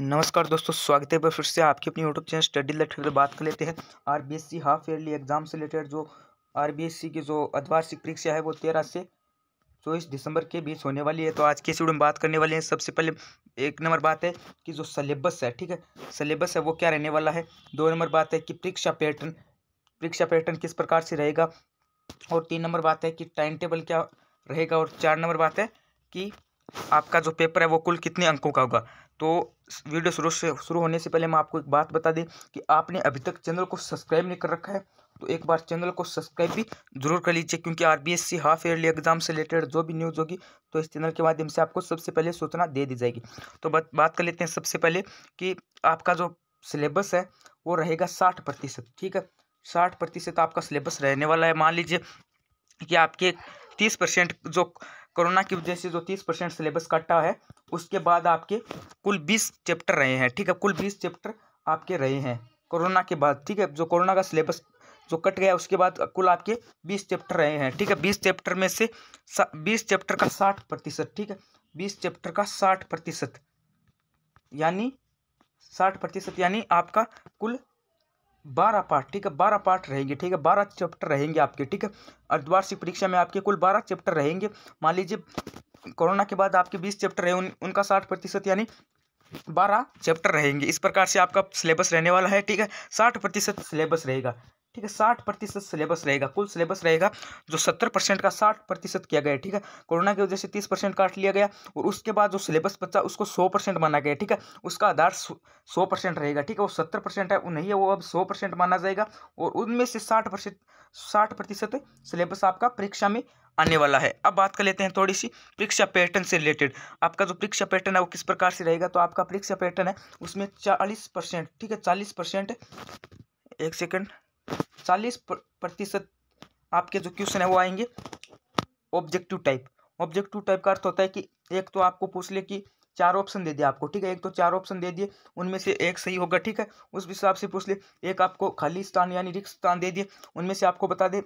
नमस्कार दोस्तों स्वागत है फिर से आपके अपने यूट्यूब चैनल स्टडी लेटर बात कर लेते हैं आरबीएससी हाफ ईयरली एग्जाम से रिलेटेड जो आरबीएससी की जो अद्वार्षिक परीक्षा है वो तेरह से चौबीस दिसंबर के बीच होने वाली है तो आज के इस वीडियो में बात करने वाले हैं सबसे पहले एक नंबर बात है कि जो सलेबस है ठीक है सलेबस है वो क्या रहने वाला है दो नंबर बात है कि परीक्षा पैटर्न परीक्षा पैटर्न किस प्रकार से रहेगा और तीन नंबर बात है कि टाइम टेबल क्या रहेगा और चार नंबर बात है कि आपका जो पेपर है वो कुल कितने अंकों का होगा तो वीडियो शुरू से शुरू होने से पहले मैं आपको एक बात बता दें कि आपने अभी तक चैनल को सब्सक्राइब नहीं कर रखा है तो एक बार चैनल को सब्सक्राइब भी जरूर कर लीजिए क्योंकि आरबीएससी हाफ ईयरली एग्जाम से रिलेटेड जो भी न्यूज़ होगी तो इस चैनल के माध्यम से आपको सबसे पहले सूचना दे दी जाएगी तो बात बात कर लेते हैं सबसे पहले कि आपका जो सिलेबस है वो रहेगा साठ प्रतिशत ठीक है साठ प्रतिशत आपका सिलेबस रहने वाला है मान लीजिए कि आपके तीस परसेंट जो कोरोना की वजह से जो तीस परसेंट सिलेबस कटा है उसके बाद आपके कुल बीस चैप्टर रहे हैं ठीक है कुल बीस चैप्टर आपके रहे हैं कोरोना के बाद ठीक है जो कोरोना का सिलेबस जो कट गया उसके बाद कुल आपके बीस चैप्टर रहे हैं ठीक है बीस चैप्टर में से बीस चैप्टर का साठ प्रतिशत ठीक है बीस चैप्टर का साठ प्रतिशत यानी साठ प्रतिशत यानी आपका कुल बारह पार्ट ठीक है बारह पार्ट रहेंगे ठीक है बारह चैप्टर रहेंगे आपके ठीक है अर्धवार्षिक परीक्षा में आपके कुल बारह चैप्टर रहेंगे मान लीजिए कोरोना के बाद आपके बीस चैप्टर रहे उन, उनका साठ प्रतिशत यानी बारह चैप्टर रहेंगे इस प्रकार से आपका सिलेबस रहने वाला है ठीक है साठ प्रतिशत सिलेबस रहेगा ठीक है साठ प्रतिशत सिलेबस रहेगा कुल सिलेबस रहेगा जो सत्तर परसेंट का साठ प्रतिशत किया गया ठीक है कोरोना की वजह से तीस परसेंट काट लिया गया और उसके बाद जो सिलेबस बचा उसको सौ परसेंट माना गया ठीक है उसका आधार सौ परसेंट रहेगा ठीक है वो सत्तर परसेंट है वो नहीं है वो अब सौ परसेंट माना जाएगा और उनमें से साठ परसेंट साठ प्रतिशत सिलेबस आपका परीक्षा में आने वाला है अब बात कर लेते हैं थोड़ी सी परीक्षा पैटर्न से रिलेटेड आपका जो परीक्षा पैटर्न है वो किस प्रकार से रहेगा तो आपका परीक्षा पैटर्न है उसमें चालीस परसेंट ठीक है चालीस परसेंट एक सेकेंड चालीस प्रतिशत आपके जो क्वेश्चन है वो आएंगे ऑब्जेक्टिव टाइप ऑब्जेक्टिव टाइप का अर्थ होता है कि एक तो आपको पूछ ले कि चार ऑप्शन दे दिए आपको ठीक है एक तो चार ऑप्शन दे दिए उनमें से एक सही होगा ठीक है उस हिसाब से पूछ ले एक आपको खाली स्थान यानी रिक्त स्थान दे दिए उनमें से आपको बता दे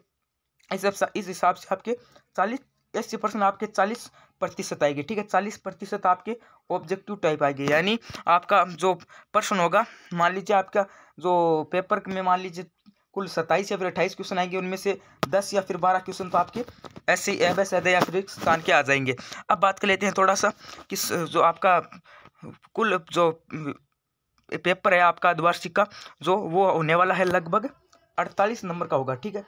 इस इस हिसाब से आपके चालीस अस्सी परसेंट आपके चालीस प्रतिशत आएगी ठीक है चालीस प्रतिशत आपके ऑब्जेक्टिव टाइप आएगी यानी आपका जो प्रश्न होगा मान लीजिए आपका जो पेपर में मान लीजिए कुल सत्ताईस या फिर अट्ठाईस क्वेश्चन आएंगे उनमें से दस या फिर बारह क्वेश्चन तो आपके ऐसे ही एब एस या फिर स्थान के आ जाएंगे अब बात कर लेते हैं थोड़ा सा कि जो आपका कुल जो पेपर है आपका द्वार्षिक का जो वो होने वाला है लगभग अड़तालीस नंबर का होगा ठीक है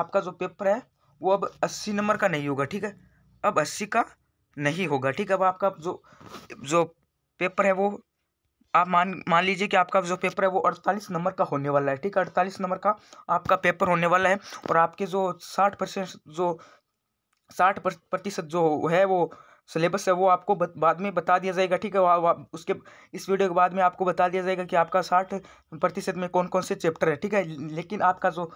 आपका जो पेपर है वो अब अस्सी नंबर का नहीं होगा ठीक है अब अस्सी का नहीं होगा ठीक है अब आपका जो जो पेपर है वो आप मान मान लीजिए कि आपका जो पेपर है वो अड़तालीस नंबर का होने वाला है ठीक है अड़तालीस नंबर का आपका पेपर होने वाला है और आपके जो साठ परसेंट जो साठ प्रतिशत जो है वो सिलेबस है वो आपको बत, बाद में बता दिया जाएगा ठीक है वा, वा, उसके इस वीडियो के बाद में आपको बता दिया जाएगा कि आपका साठ प्रतिशत में कौन कौन से चैप्टर है ठीक है लेकिन आपका जो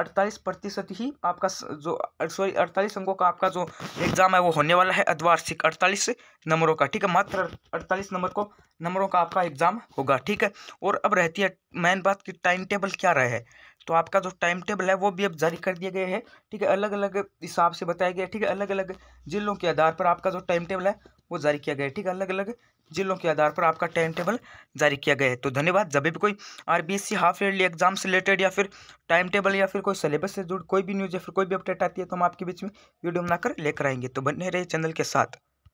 अड़तालीस प्रतिशत ही आपका जो सॉरी अड़तालीस अंकों का आपका जो एग्ज़ाम है वो होने वाला है अद्वार्षिक अड़तालीस नंबरों का ठीक है मात्र अड़तालीस नंबर को नंबरों का आपका एग्ज़ाम होगा ठीक है और अब रहती है मेन बात कि टाइम टेबल क्या रहा है तो आपका जो टाइम टेबल है वो भी अब जारी कर दिया गया है ठीक है अलग अलग हिसाब से बताया गया ठीक है अलग अलग जिलों के आधार पर आपका जो टाइम टेबल है वो जारी किया गया है ठीक है अलग अलग जिलों के आधार पर आपका टाइम टेबल जारी किया गया है तो धन्यवाद जब भी कोई आरबीएससी हाफ ईयरली एग्जाम से रिलेटेड या फिर टाइम टेबल या फिर कोई सिलेबस से जुड़ कोई भी न्यूज़ या फिर कोई भी अपडेट आती है तो हम आपके बीच में वीडियो बनाकर लेकर आएंगे तो बने रहे चैनल के साथ